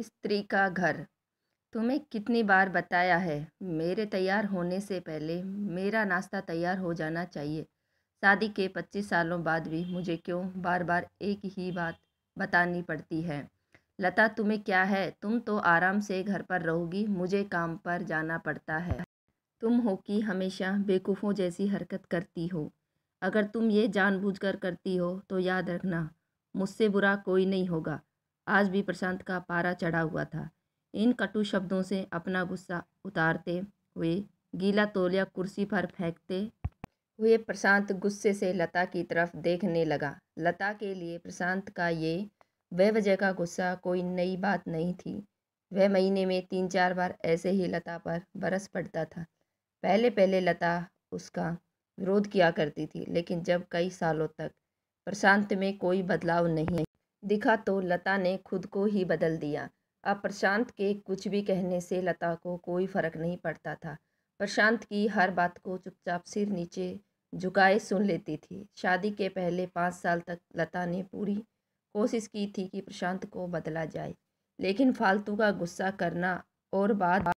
स्त्री का घर तुम्हें कितनी बार बताया है मेरे तैयार होने से पहले मेरा नाश्ता तैयार हो जाना चाहिए शादी के पच्चीस सालों बाद भी मुझे क्यों बार बार एक ही बात बतानी पड़ती है लता तुम्हें क्या है तुम तो आराम से घर पर रहोगी मुझे काम पर जाना पड़ता है तुम हो कि हमेशा बेकूफ़ों जैसी हरकत करती हो अगर तुम ये जानबूझकर करती हो तो याद रखना मुझसे बुरा कोई नहीं होगा आज भी प्रशांत का पारा चढ़ा हुआ था इन कटु शब्दों से अपना गुस्सा उतारते हुए गीला तोलिया कुर्सी पर फेंकते हुए प्रशांत गुस्से से लता की तरफ देखने लगा लता के लिए प्रशांत का ये वजह का गुस्सा कोई नई बात नहीं थी वह महीने में तीन चार बार ऐसे ही लता पर बरस पड़ता था पहले पहले लता उसका विरोध किया करती थी लेकिन जब कई सालों तक प्रशांत में कोई बदलाव नहीं दिखा तो लता ने खुद को ही बदल दिया अब प्रशांत के कुछ भी कहने से लता को कोई फ़र्क नहीं पड़ता था प्रशांत की हर बात को चुपचाप सिर नीचे झुकाए सुन लेती थी शादी के पहले पाँच साल तक लता ने पूरी कोशिश की थी कि प्रशांत को बदला जाए लेकिन फालतू का गुस्सा करना और बाद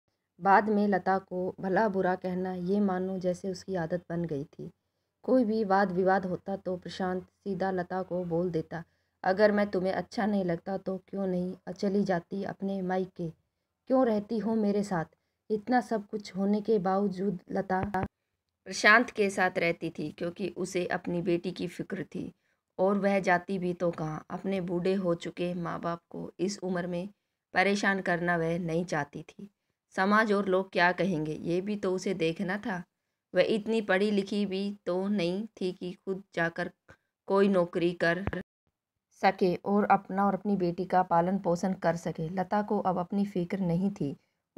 बाद में लता को भला बुरा कहना ये मानो जैसे उसकी आदत बन गई थी कोई भी वाद विवाद होता तो प्रशांत सीधा लता को बोल देता अगर मैं तुम्हें अच्छा नहीं लगता तो क्यों नहीं चली जाती अपने के क्यों रहती हो मेरे साथ इतना सब कुछ होने के बावजूद लता प्रशांत के साथ रहती थी क्योंकि उसे अपनी बेटी की फिक्र थी और वह जाती भी तो कहाँ अपने बूढ़े हो चुके माँ बाप को इस उम्र में परेशान करना वह नहीं चाहती थी समाज और लोग क्या कहेंगे ये भी तो उसे देखना था वह इतनी पढ़ी लिखी भी तो नहीं थी कि खुद जाकर कोई नौकरी कर सके और अपना और अपनी बेटी का पालन पोषण कर सके लता को अब अपनी फ़िक्र नहीं थी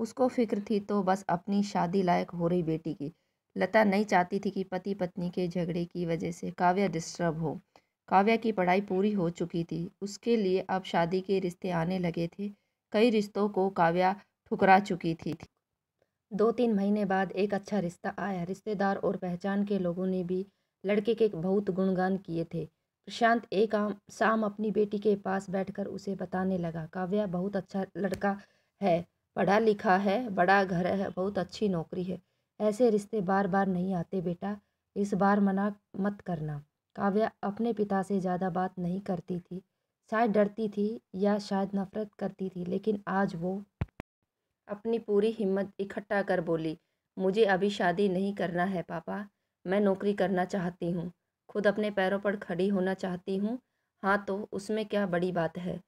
उसको फिक्र थी तो बस अपनी शादी लायक हो रही बेटी की लता नहीं चाहती थी कि पति पत्नी के झगड़े की वजह से काव्या डिस्टर्ब हो काव्या की पढ़ाई पूरी हो चुकी थी उसके लिए अब शादी के रिश्ते आने लगे थे कई रिश्तों को काव्या ठुकरा चुकी थी दो तीन महीने बाद एक अच्छा रिश्ता आया रिश्तेदार और पहचान के लोगों ने भी लड़के के बहुत गुणगान किए थे प्रशांत एक आम, शाम अपनी बेटी के पास बैठकर उसे बताने लगा काव्या बहुत अच्छा लड़का है पढ़ा लिखा है बड़ा घर है बहुत अच्छी नौकरी है ऐसे रिश्ते बार बार नहीं आते बेटा इस बार मना मत करना काव्या अपने पिता से ज़्यादा बात नहीं करती थी शायद डरती थी या शायद नफरत करती थी लेकिन आज वो अपनी पूरी हिम्मत इकट्ठा कर बोली मुझे अभी शादी नहीं करना है पापा मैं नौकरी करना चाहती हूँ खुद अपने पैरों पर खड़ी होना चाहती हूँ हाँ तो उसमें क्या बड़ी बात है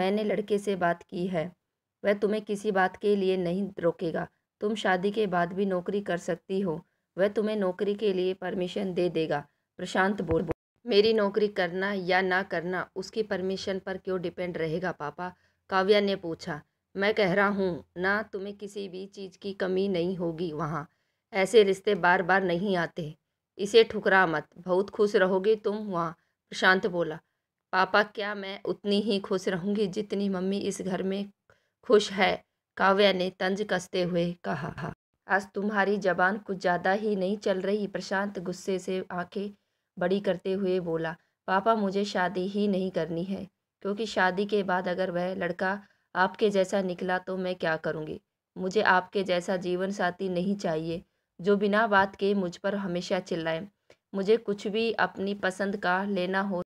मैंने लड़के से बात की है वह तुम्हें किसी बात के लिए नहीं रोकेगा तुम शादी के बाद भी नौकरी कर सकती हो वह तुम्हें नौकरी के लिए परमिशन दे देगा प्रशांत बोल मेरी नौकरी करना या ना करना उसकी परमिशन पर क्यों डिपेंड रहेगा पापा काव्या ने पूछा मैं कह रहा हूँ ना तुम्हें किसी भी चीज़ की कमी नहीं होगी वहाँ ऐसे रिश्ते बार बार नहीं आते इसे ठुकरा मत बहुत खुश रहोगे तुम वहाँ प्रशांत बोला पापा क्या मैं उतनी ही खुश रहूँगी जितनी मम्मी इस घर में खुश है काव्या ने तंज कसते हुए कहा आज तुम्हारी जबान कुछ ज़्यादा ही नहीं चल रही प्रशांत गुस्से से आंखें बड़ी करते हुए बोला पापा मुझे शादी ही नहीं करनी है क्योंकि शादी के बाद अगर वह लड़का आपके जैसा निकला तो मैं क्या करूँगी मुझे आपके जैसा जीवन साथी नहीं चाहिए जो बिना बात के मुझ पर हमेशा चिल्लाए मुझे कुछ भी अपनी पसंद का लेना हो